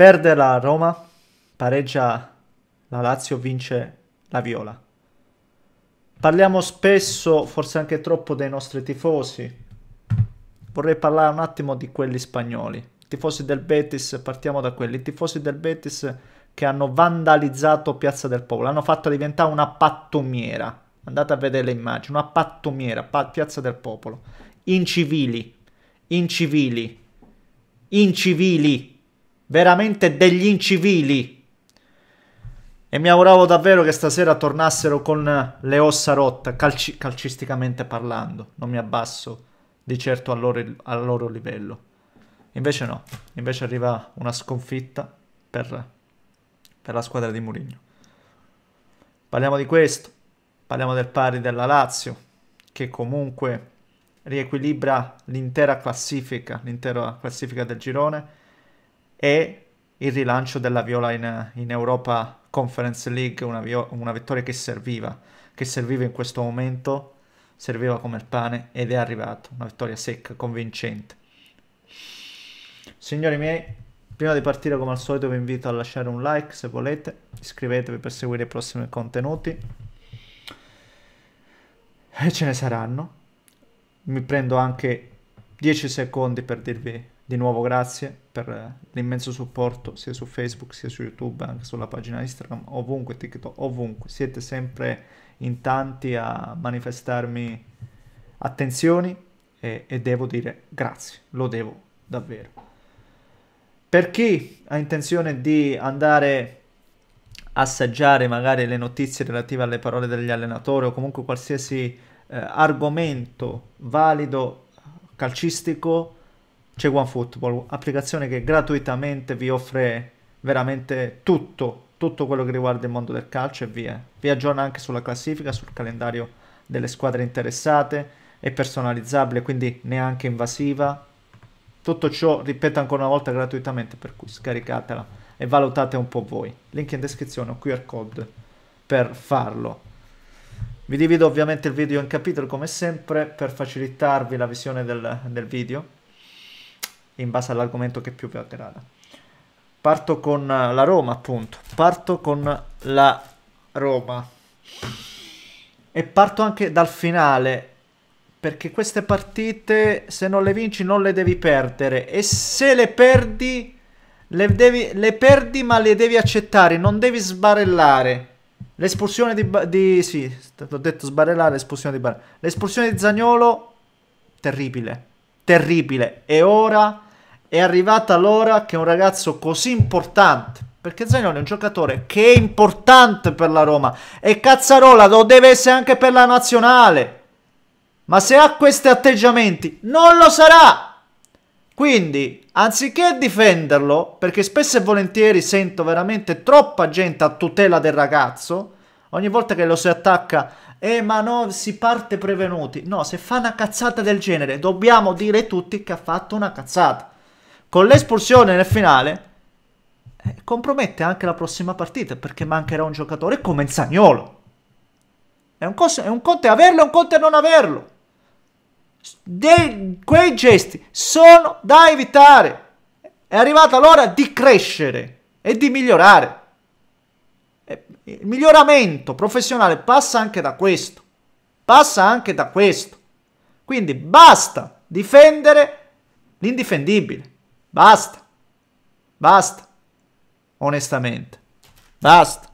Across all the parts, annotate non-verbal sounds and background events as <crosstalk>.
Perde la Roma, pareggia la Lazio, vince la Viola. Parliamo spesso, forse anche troppo, dei nostri tifosi. Vorrei parlare un attimo di quelli spagnoli. Tifosi del Betis, partiamo da quelli. Tifosi del Betis che hanno vandalizzato Piazza del Popolo, hanno fatto diventare una pattumiera. Andate a vedere le immagini, una pattumiera, pa Piazza del Popolo. Incivili, incivili, incivili veramente degli incivili. E mi auguravo davvero che stasera tornassero con le ossa rotte, calci calcisticamente parlando. Non mi abbasso di certo al loro, al loro livello. Invece no, invece arriva una sconfitta per, per la squadra di Mourinho. Parliamo di questo, parliamo del pari della Lazio, che comunque riequilibra l'intera classifica, l'intera classifica del girone e il rilancio della Viola in, in Europa Conference League, una, viola, una vittoria che serviva, che serviva in questo momento, serviva come il pane ed è arrivato, una vittoria secca, convincente. Signori miei, prima di partire come al solito vi invito a lasciare un like se volete, iscrivetevi per seguire i prossimi contenuti e ce ne saranno. Mi prendo anche 10 secondi per dirvi di nuovo grazie per eh, l'immenso supporto sia su Facebook sia su YouTube, anche sulla pagina Instagram, ovunque, TikTok, ovunque. Siete sempre in tanti a manifestarmi attenzioni e, e devo dire grazie, lo devo davvero. Per chi ha intenzione di andare a assaggiare magari le notizie relative alle parole degli allenatori o comunque qualsiasi eh, argomento valido calcistico, c'è OneFootball, applicazione che gratuitamente vi offre veramente tutto, tutto quello che riguarda il mondo del calcio e via. Eh, vi aggiorna anche sulla classifica, sul calendario delle squadre interessate, è personalizzabile, quindi neanche invasiva. Tutto ciò, ripeto ancora una volta, gratuitamente, per cui scaricatela e valutate un po' voi. Link in descrizione o QR code per farlo. Vi divido ovviamente il video in capitoli come sempre per facilitarvi la visione del, del video in base all'argomento che più vi aggrada. Parto con la Roma, appunto. Parto con la Roma. E parto anche dal finale, perché queste partite, se non le vinci, non le devi perdere. E se le perdi, le, devi, le perdi ma le devi accettare, non devi sbarellare. L'espulsione di, di... sì, ho detto sbarellare, l'espulsione di Bar L'espulsione di Zagnolo, terribile terribile. E ora è arrivata l'ora che un ragazzo così importante, perché Zagnolo è un giocatore che è importante per la Roma e Cazzarola lo deve essere anche per la nazionale. Ma se ha questi atteggiamenti, non lo sarà. Quindi, anziché difenderlo, perché spesso e volentieri sento veramente troppa gente a tutela del ragazzo, ogni volta che lo si attacca, eh ma no, si parte prevenuti. No, se fa una cazzata del genere, dobbiamo dire tutti che ha fatto una cazzata con l'espulsione nel finale eh, compromette anche la prossima partita perché mancherà un giocatore come Zagnolo. È un, coso, è un conto averlo, è un conto non averlo. De, quei gesti sono da evitare. È arrivata l'ora di crescere e di migliorare. Il miglioramento professionale passa anche da questo. Passa anche da questo. Quindi basta difendere l'indifendibile. Basta. Basta. Onestamente. Basta.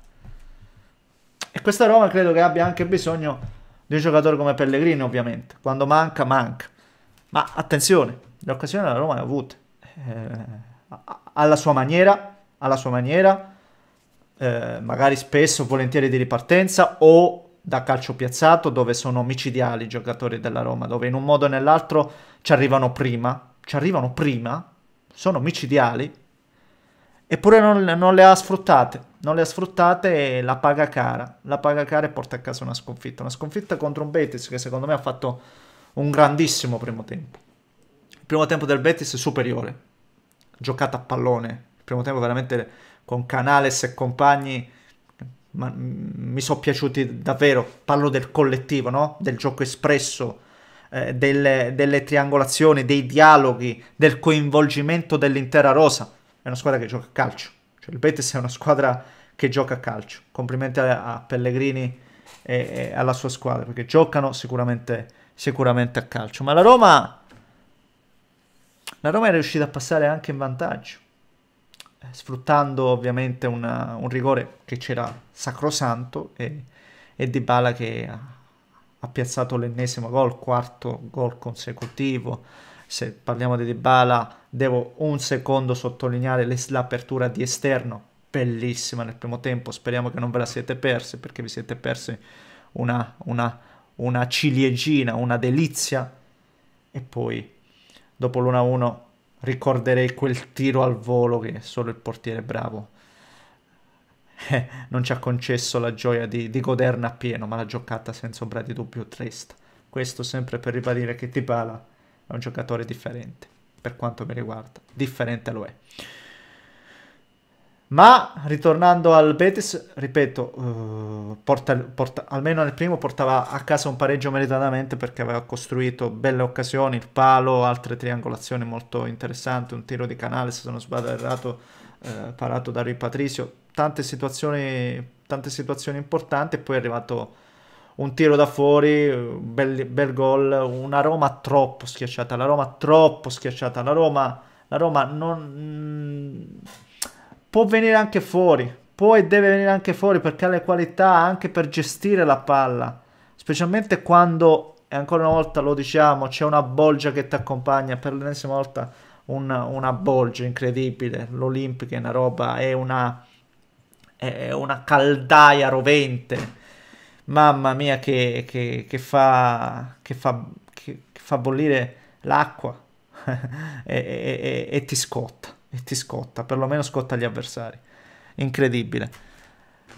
E questa Roma credo che abbia anche bisogno di un giocatore come Pellegrini, ovviamente. Quando manca, manca. Ma attenzione, l'occasione la Roma le ha avute. Eh, alla sua maniera, alla sua maniera, eh, magari spesso, volentieri di ripartenza o da calcio piazzato dove sono micidiali i giocatori della Roma, dove in un modo o nell'altro ci arrivano prima, ci arrivano prima sono micidiali, eppure non, non, le ha sfruttate, non le ha sfruttate e la paga cara, la paga cara e porta a casa una sconfitta, una sconfitta contro un Betis che secondo me ha fatto un grandissimo primo tempo. Il primo tempo del Betis è superiore, giocata a pallone, il primo tempo veramente con Canales e compagni ma, mm, mi sono piaciuti davvero, parlo del collettivo, no? del gioco espresso, eh, delle, delle, triangolazioni, dei dialoghi, del coinvolgimento dell'intera rosa. È una squadra che gioca a calcio. Cioè, il Betis è una squadra che gioca a calcio. Complimenti a, a Pellegrini e, e, alla sua squadra perché giocano sicuramente, sicuramente a calcio. Ma la Roma, la Roma è riuscita a passare anche in vantaggio eh, sfruttando ovviamente una, un rigore che c'era sacrosanto e, e Di Bala che ha ha piazzato l'ennesimo gol, quarto gol consecutivo. Se parliamo di Dybala, devo un secondo sottolineare l'apertura di esterno, bellissima nel primo tempo. Speriamo che non ve la siete persi perché vi siete persi una, una, una ciliegina, una delizia. E poi, dopo l'1-1, ricorderei quel tiro al volo che solo il portiere bravo eh, non ci ha concesso la gioia di, di goderne appieno, ma l'ha giocata senza ombra di dubbio trista. Questo sempre per ribadire che Dybala è un giocatore differente, per quanto mi riguarda, differente lo è. Ma ritornando al Betis, ripeto, uh, porta, porta, almeno nel primo portava a casa un pareggio meritatamente perché aveva costruito belle occasioni, il palo, altre triangolazioni molto interessanti, un tiro di canale se non sbaglio errato, uh, parato da Rui Patricio, tante situazioni, tante situazioni importanti e poi è arrivato un tiro da fuori, bel, bel gol, una Roma troppo schiacciata, la Roma troppo schiacciata, la Roma, la Roma non... Mm, può venire anche fuori, può e deve venire anche fuori perché ha le qualità anche per gestire la palla, specialmente quando, e ancora una volta lo diciamo, c'è una bolgia che ti accompagna, per l'ennesima volta un, una bolgia incredibile, l'Olimpica è una roba, è una è una caldaia rovente. Mamma mia che, che, che fa, che, fa, che, che fa bollire l'acqua <laughs> e, e, e, e, ti scotta, e ti scotta, perlomeno scotta gli avversari. Incredibile.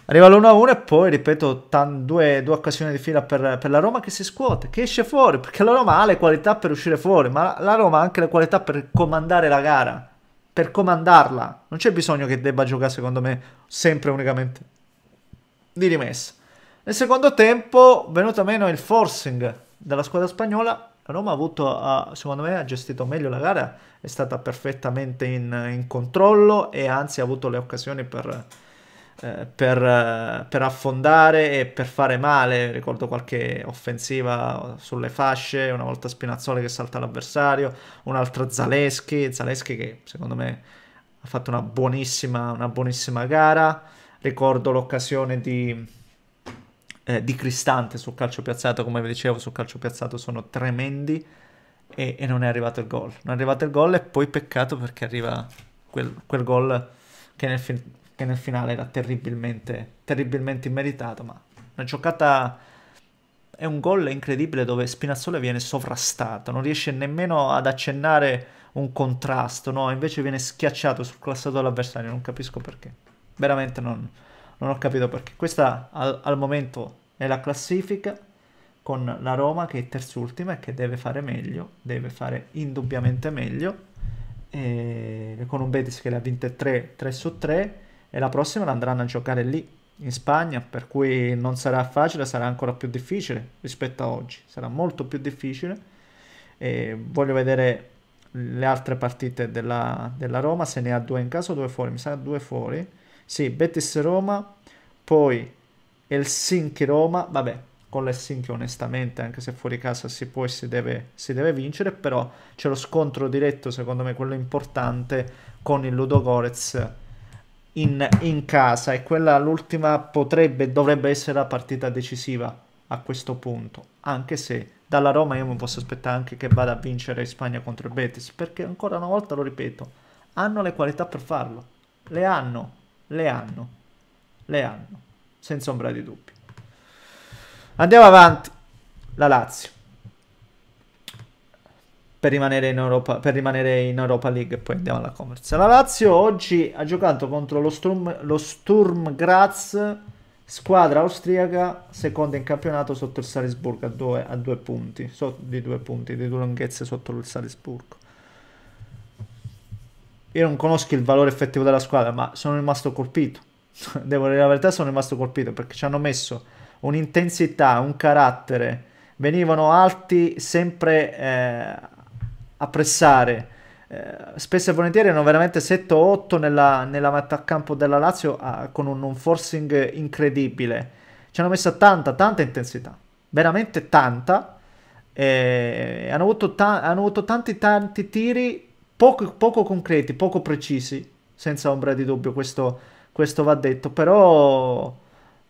Arriva l'1-1 e poi, ripeto, tan, due, due, occasioni di fila per, per, la Roma che si scuote, che esce fuori, perché la Roma ha le qualità per uscire fuori, ma la, la Roma ha anche le qualità per comandare la gara per comandarla. Non c'è bisogno che debba giocare, secondo me, sempre unicamente di rimessa. Nel secondo tempo, venuto meno il forcing della squadra spagnola, Roma ha avuto, a, secondo me, ha gestito meglio la gara, è stata perfettamente in, in controllo e anzi ha avuto le occasioni per eh, per, eh, per, affondare e per fare male. Ricordo qualche offensiva sulle fasce, una volta Spinazzoli che salta l'avversario, un'altra Zaleschi, Zaleschi che secondo me ha fatto una buonissima, una buonissima gara. Ricordo l'occasione di eh, di Cristante sul calcio piazzato, come vi dicevo, sul calcio piazzato sono tremendi e, e, non è arrivato il gol. Non è arrivato il gol e poi peccato perché arriva quel, quel gol che nel, che nel finale era terribilmente, terribilmente immeritato, ma una giocata... È un gol incredibile dove Spinazzola viene sovrastato, non riesce nemmeno ad accennare un contrasto, no? Invece viene schiacciato sul classato dell'avversario, non capisco perché. Veramente non, non ho capito perché. Questa al, al momento è la classifica con la Roma che è terzultima e che deve fare meglio, deve fare indubbiamente meglio, e con un Betis che le ha vinte 3, 3 su 3 e la prossima la andranno a giocare lì, in Spagna, per cui non sarà facile, sarà ancora più difficile rispetto a oggi, sarà molto più difficile. E voglio vedere le altre partite della, della Roma, se ne ha due in casa o due fuori, mi sa due fuori. Sì, Betis-Roma, poi Helsinki-Roma, vabbè, con l'Helsinki onestamente, anche se fuori casa si può e si deve, si deve vincere, però c'è lo scontro diretto, secondo me quello importante, con il Ludogorez in, in casa e quella l'ultima potrebbe, dovrebbe essere la partita decisiva a questo punto, anche se dalla Roma io mi posso aspettare anche che vada a vincere in Spagna contro il Betis, perché ancora una volta lo ripeto, hanno le qualità per farlo, le hanno, le hanno, le hanno, senza ombra di dubbio. Andiamo avanti, la Lazio per rimanere, in Europa, per rimanere in Europa League e poi andiamo alla Commerce. La Lazio oggi ha giocato contro lo Sturm, lo Sturm Graz, squadra austriaca, seconda in campionato sotto il Salisburgo a due, a due punti, so, di due punti, di due lunghezze sotto il Salisburgo. Io non conosco il valore effettivo della squadra, ma sono rimasto colpito. <laughs> Devo dire la verità, sono rimasto colpito perché ci hanno messo un'intensità, un carattere. Venivano alti sempre... Eh, appressare. Eh, spesso e volentieri hanno veramente 7 8 nella, nella campo della Lazio ah, con un non-forcing incredibile. Ci hanno messo tanta, tanta intensità, veramente tanta. Eh, hanno, avuto ta hanno, avuto tanti, tanti tiri poco, poco, concreti, poco precisi, senza ombra di dubbio, questo, questo va detto. Però,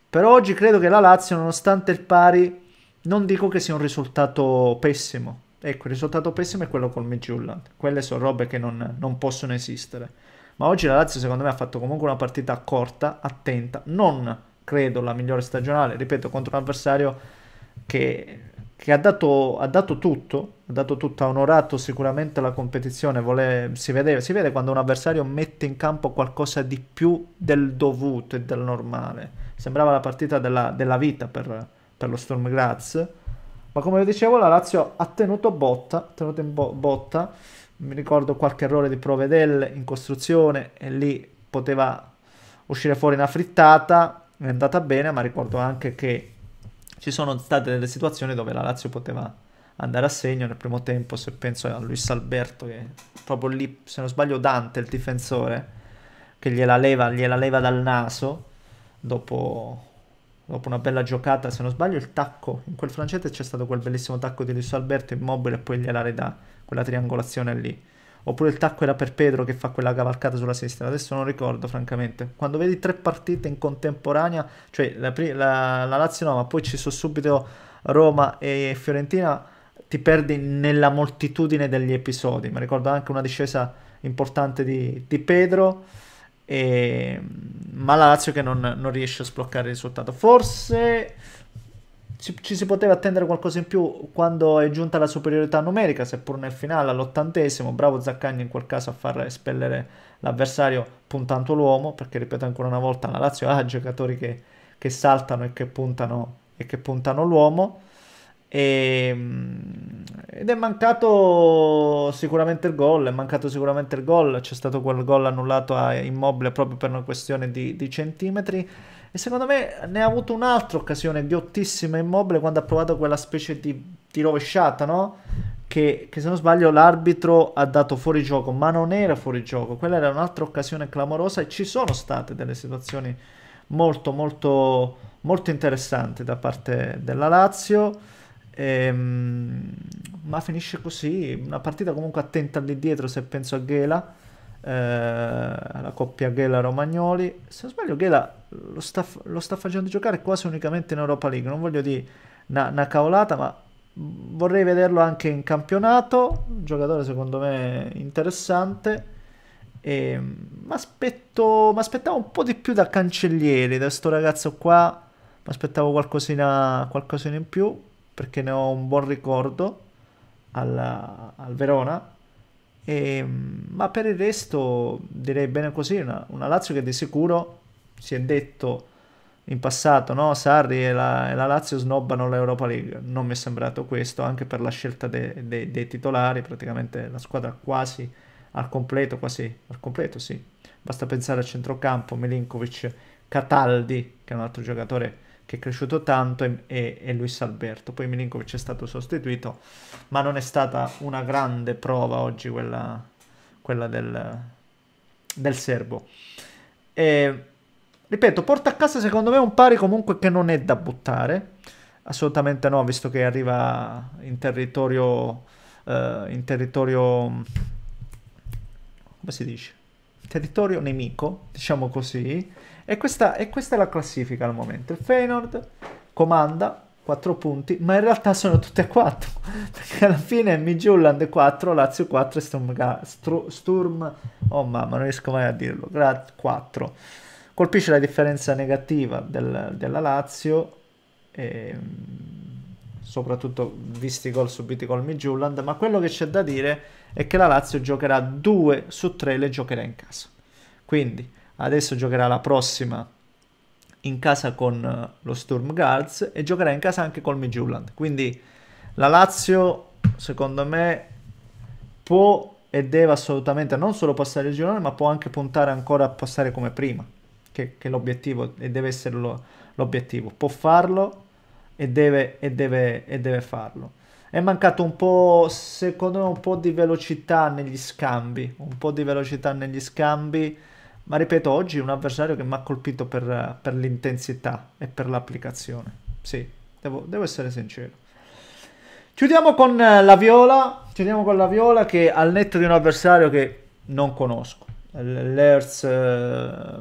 però oggi credo che la Lazio, nonostante il pari, non dico che sia un risultato pessimo Ecco, il risultato pessimo è quello col Midtjylland. Quelle sono robe che non, non, possono esistere. Ma oggi la Lazio secondo me ha fatto comunque una partita corta, attenta, non credo la migliore stagionale, ripeto, contro un avversario che, che ha, dato, ha, dato, tutto, ha dato tutto, ha onorato sicuramente la competizione, vole, si, vede, si vede quando un avversario mette in campo qualcosa di più del dovuto e del normale. Sembrava la partita della, della vita per, per lo Storm Graz ma come vi dicevo, la Lazio ha tenuto botta, tenuto in bo- botta. Mi ricordo qualche errore di Provedel in costruzione e lì poteva uscire fuori una frittata. È andata bene, ma ricordo anche che ci sono state delle situazioni dove la Lazio poteva andare a segno nel primo tempo. Se penso a Luis Alberto, che proprio lì, se non sbaglio, Dante, il difensore, che gliela leva, gliela leva dal naso dopo dopo una bella giocata, se non sbaglio, il tacco. In quel francese c'è stato quel bellissimo tacco di Luis Alberto immobile e poi gliela ridà quella triangolazione lì. Oppure il tacco era per Pedro che fa quella cavalcata sulla sinistra. Adesso non ricordo, francamente. Quando vedi tre partite in contemporanea, cioè la, la, la Lazio no, ma poi ci sono subito Roma e Fiorentina, ti perdi nella moltitudine degli episodi. Mi ricordo anche una discesa importante di, di Pedro e, ma la Lazio che non, non, riesce a sbloccare il risultato. Forse ci, ci, si poteva attendere qualcosa in più quando è giunta la superiorità numerica, seppur nel finale all'ottantesimo. Bravo Zaccagni in quel caso a far espellere l'avversario puntando l'uomo, perché ripeto ancora una volta, la Lazio ha giocatori che, che saltano e che puntano, e che puntano l'uomo. E, ed è mancato sicuramente il gol, è mancato sicuramente il gol, c'è stato quel gol annullato a Immobile proprio per una questione di, di centimetri e secondo me ne ha avuto un'altra occasione ghiottissima Immobile quando ha provato quella specie di, di rovesciata, no? Che, che, se non sbaglio l'arbitro ha dato fuori gioco, ma non era fuori gioco, quella era un'altra occasione clamorosa e ci sono state delle situazioni molto molto molto interessanti da parte della Lazio Ehm, ma finisce così, una partita comunque attenta lì dietro se penso a Ghela, eh, alla coppia Ghela-Romagnoli. Se non sbaglio Ghela lo sta, lo sta, facendo giocare quasi unicamente in Europa League, non voglio dire una, una cavolata, ma vorrei vederlo anche in campionato, un giocatore secondo me interessante. E ehm, mi aspettavo un po' di più da cancellieri da questo ragazzo qua. Mi aspettavo qualcosina, qualcosina in più perché ne ho un buon ricordo alla, al Verona. E, ma per il resto direi bene così, una, una, Lazio che di sicuro si è detto in passato, no? Sarri e la, e la Lazio snobbano l'Europa League, non mi è sembrato questo, anche per la scelta de, de, dei titolari, praticamente la squadra quasi al completo, quasi al completo sì, basta pensare al centrocampo, Milinkovic, Cataldi, che è un altro giocatore che è cresciuto tanto e, e, e Luis Alberto. Poi Milinkovic è stato sostituito, ma non è stata una grande prova oggi quella, quella del, del serbo. E, ripeto, porta a casa secondo me un pari comunque che non è da buttare, assolutamente no, visto che arriva in territorio... Uh, in territorio come si dice? territorio nemico, diciamo così, e questa, e questa è la classifica al momento. Il Feynord comanda 4 punti, ma in realtà sono tutte e 4, <laughs> perché alla fine Midjulland 4, Lazio 4 e Sturm, Sturm, oh mamma, non riesco mai a dirlo, Grad 4. Colpisce la differenza negativa del, della Lazio. E, ehm, soprattutto visti i gol subiti col Midtjylland, ma quello che c'è da dire è che la Lazio giocherà 2 su 3 le giocherà in casa. Quindi adesso giocherà la prossima in casa con eh, lo Sturm Guards e giocherà in casa anche col Midtjylland. Quindi la Lazio, secondo me, può e deve assolutamente non solo passare il girone, ma può anche puntare ancora a passare come prima, che, che l'obiettivo e deve essere l'obiettivo. Può farlo e deve, e deve, e deve farlo. È mancato un po', secondo me, un po' di velocità negli scambi, un po' di velocità negli scambi, ma ripeto, oggi è un avversario che mi ha colpito per, per l'intensità e per l'applicazione. Sì, devo, devo essere sincero. Chiudiamo con la Viola, chiudiamo con la Viola che al netto di un avversario che non conosco, L'Earth eh,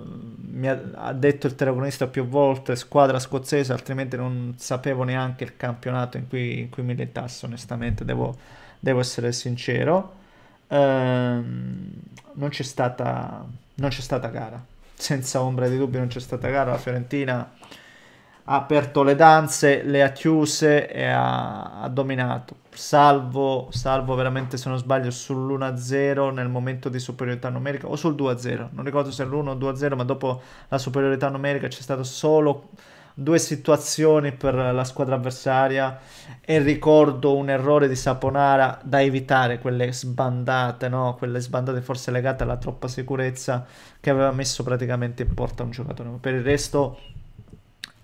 mi ha, ha, detto il telefonista più volte squadra scozzese, altrimenti non sapevo neanche il campionato in cui, in cui militasse, onestamente, devo, devo essere sincero. Ehm, non, c'è stata, non c'è stata gara, senza ombra di dubbio non c'è stata gara, la Fiorentina ha aperto le danze, le ha chiuse e ha, ha dominato. Salvo, salvo veramente se non sbaglio sull'1-0 nel momento di superiorità numerica o sul 2-0, non ricordo se l'1 o 2-0, ma dopo la superiorità numerica c'è stato solo due situazioni per la squadra avversaria e ricordo un errore di Saponara da evitare, quelle sbandate, no? quelle sbandate forse legate alla troppa sicurezza che aveva messo praticamente in porta un giocatore. Per il resto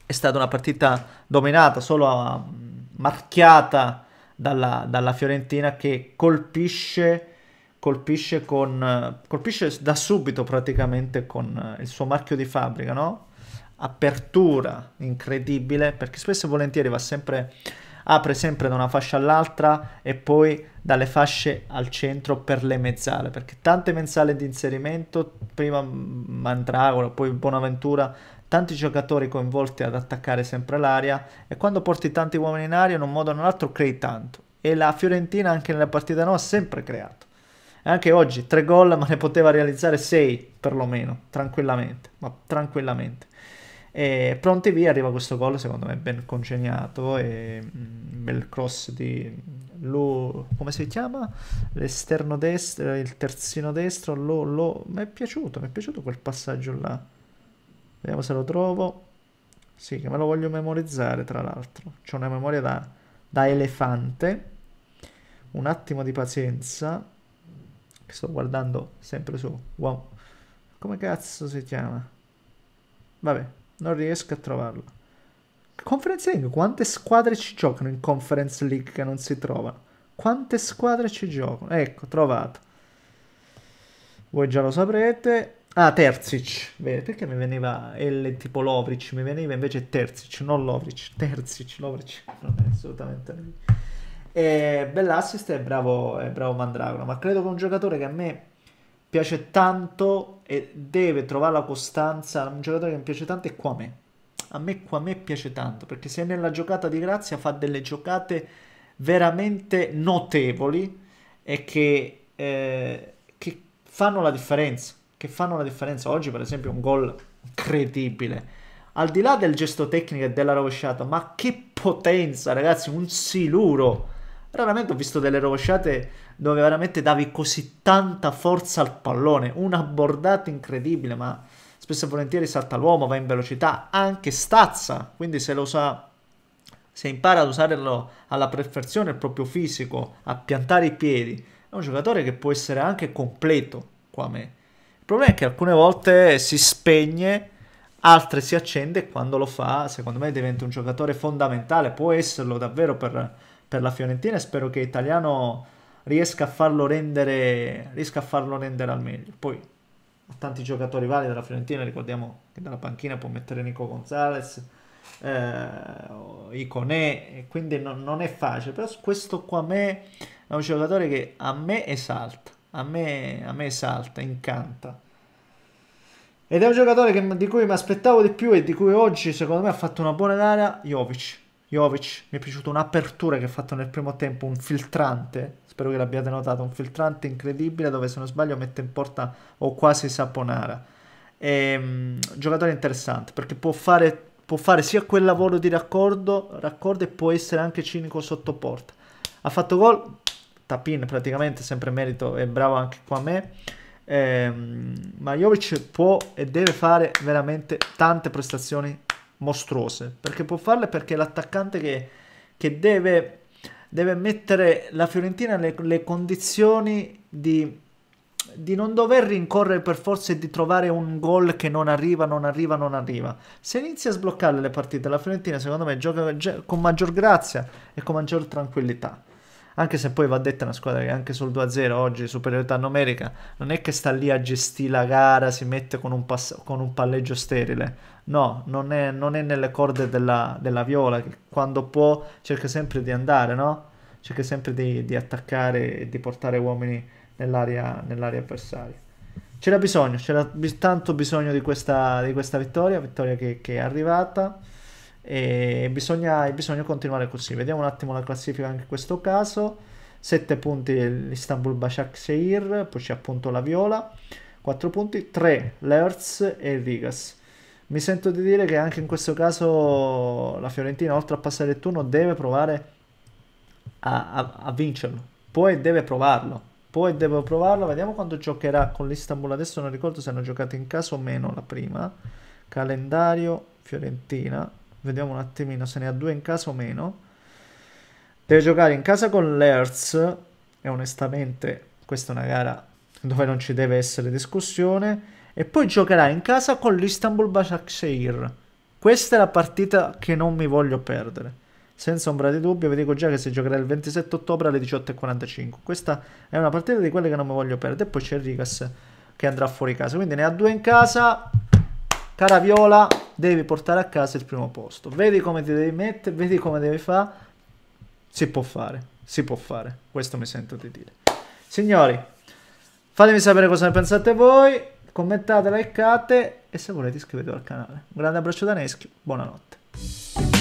è stata una partita dominata, solo a, ah, marchiata dalla, dalla, Fiorentina che colpisce, colpisce, con, colpisce da subito praticamente con eh, il suo marchio di fabbrica, no? apertura incredibile perché spesso e volentieri va sempre apre sempre da una fascia all'altra e poi dalle fasce al centro per le mezzale perché tante mezzale di inserimento prima Mandragora poi Bonaventura tanti giocatori coinvolti ad attaccare sempre l'aria e quando porti tanti uomini in aria in un modo o nell'altro crei tanto. E la Fiorentina anche nella partita no ha sempre creato. E anche oggi tre gol ma ne poteva realizzare sei perlomeno, tranquillamente, ma tranquillamente. E pronti via arriva questo gol secondo me ben congegnato e mm, bel cross di Lu, come si chiama? L'esterno destro, il terzino destro, Lu, Lu. mi è piaciuto, mi è piaciuto quel passaggio là Vediamo se lo trovo. Sì, che me lo voglio memorizzare, tra l'altro. C'è una memoria da, da, elefante. Un attimo di pazienza. sto guardando sempre su. Wow. Come cazzo si chiama? Vabbè, non riesco a trovarlo. Conference League, quante squadre ci giocano in Conference League che non si trovano? Quante squadre ci giocano? Ecco, trovato. Voi già lo saprete, Ah, Terzic, perché mi veniva L tipo Lovric, mi veniva invece Terzic, non Lovric, Terzic, Lovric, non è assolutamente lui. E bell'assist e bravo, è bravo Mandragora, ma credo che un giocatore che a me piace tanto e deve trovare la costanza, un giocatore che mi piace tanto è Quame. A me Quame piace tanto, perché se nella giocata di grazia fa delle giocate veramente notevoli e che, eh, che fanno la differenza che fanno la differenza. Oggi, per esempio, un gol incredibile. Al di là del gesto tecnico e della rovesciata, ma che potenza, ragazzi, un siluro. Raramente ho visto delle rovesciate dove veramente davi così tanta forza al pallone, una bordata incredibile, ma spesso e volentieri salta l'uomo, va in velocità, anche stazza, quindi se lo sa se impara ad usarlo alla perfezione il proprio fisico, a piantare i piedi, è un giocatore che può essere anche completo qua a me. Il problema è che alcune volte si spegne, altre si accende e quando lo fa, secondo me diventa un giocatore fondamentale, può esserlo davvero per, per la Fiorentina e spero che Italiano riesca a farlo rendere, riesca a farlo rendere al meglio. Poi ha tanti giocatori validi della Fiorentina, ricordiamo che dalla panchina può mettere Nico Gonzalez, eh, Iconè, quindi no, non è facile, però questo qua a me è un giocatore che a me esalta a me, a me salta, incanta. Ed è un giocatore che, di cui mi aspettavo di più e di cui oggi secondo me ha fatto una buona gara, Jovic. Jovic, mi è piaciuta un'apertura che ha fatto nel primo tempo, un filtrante, spero che l'abbiate notato, un filtrante incredibile dove se non sbaglio mette in porta o quasi Saponara. E, um, giocatore interessante perché può fare, può fare sia quel lavoro di raccordo, raccordo e può essere anche cinico sotto porta. Ha fatto gol, sta pin praticamente sempre merito e bravo anche qua a me. Eh, ma Jovic può e deve fare veramente tante prestazioni mostruose perché può farle perché è l'attaccante che, che deve, deve, mettere la Fiorentina nelle condizioni di, di non dover rincorrere per forza e di trovare un gol che non arriva, non arriva, non arriva. Se inizia a sbloccare le partite, la Fiorentina secondo me gioca con maggior grazia e con maggior tranquillità anche se poi va detta una squadra che anche sul 2-0 oggi superiorità numerica non è che sta lì a gestire la gara, si mette con un, con un palleggio sterile. No, non è, non è nelle corde della, della, viola che quando può cerca sempre di andare, no? Cerca sempre di, di attaccare e di portare uomini nell'area, nell'area avversaria. C'era bisogno, c'era tanto bisogno di questa, di questa vittoria, vittoria che, che è arrivata e bisogna, bisogna continuare così. Vediamo un attimo la classifica anche in questo caso. 7 punti l'Istanbul Başakşehir, poi c'è appunto la Viola, 4 punti, 3 l'Hertz e il Rigas. Mi sento di dire che anche in questo caso la Fiorentina, oltre a passare il turno, deve provare a, a, a vincerlo. Poi deve provarlo. Poi deve provarlo. Vediamo quando giocherà con l'Istanbul. Adesso non ricordo se hanno giocato in casa o meno la prima. Calendario Fiorentina. Vediamo un attimino se ne ha due in casa o meno. Deve giocare in casa con l'Hertz e onestamente questa è una gara dove non ci deve essere discussione. E poi giocherà in casa con l'Istanbul Başakşehir. Questa è la partita che non mi voglio perdere. Senza ombra di dubbio, vi dico già che si giocherà il 27 ottobre alle 18.45. Questa è una partita di quelle che non mi voglio perdere. E poi c'è il Rigas che andrà fuori casa. Quindi ne ha due in casa. Cara Viola, devi portare a casa il primo posto. Vedi come ti devi mettere, vedi come devi fare. Si può fare, si può fare. Questo mi sento di dire. Signori, fatemi sapere cosa ne pensate voi, commentate, likeate e se volete iscrivetevi al canale. Un grande abbraccio da Neschio, buonanotte.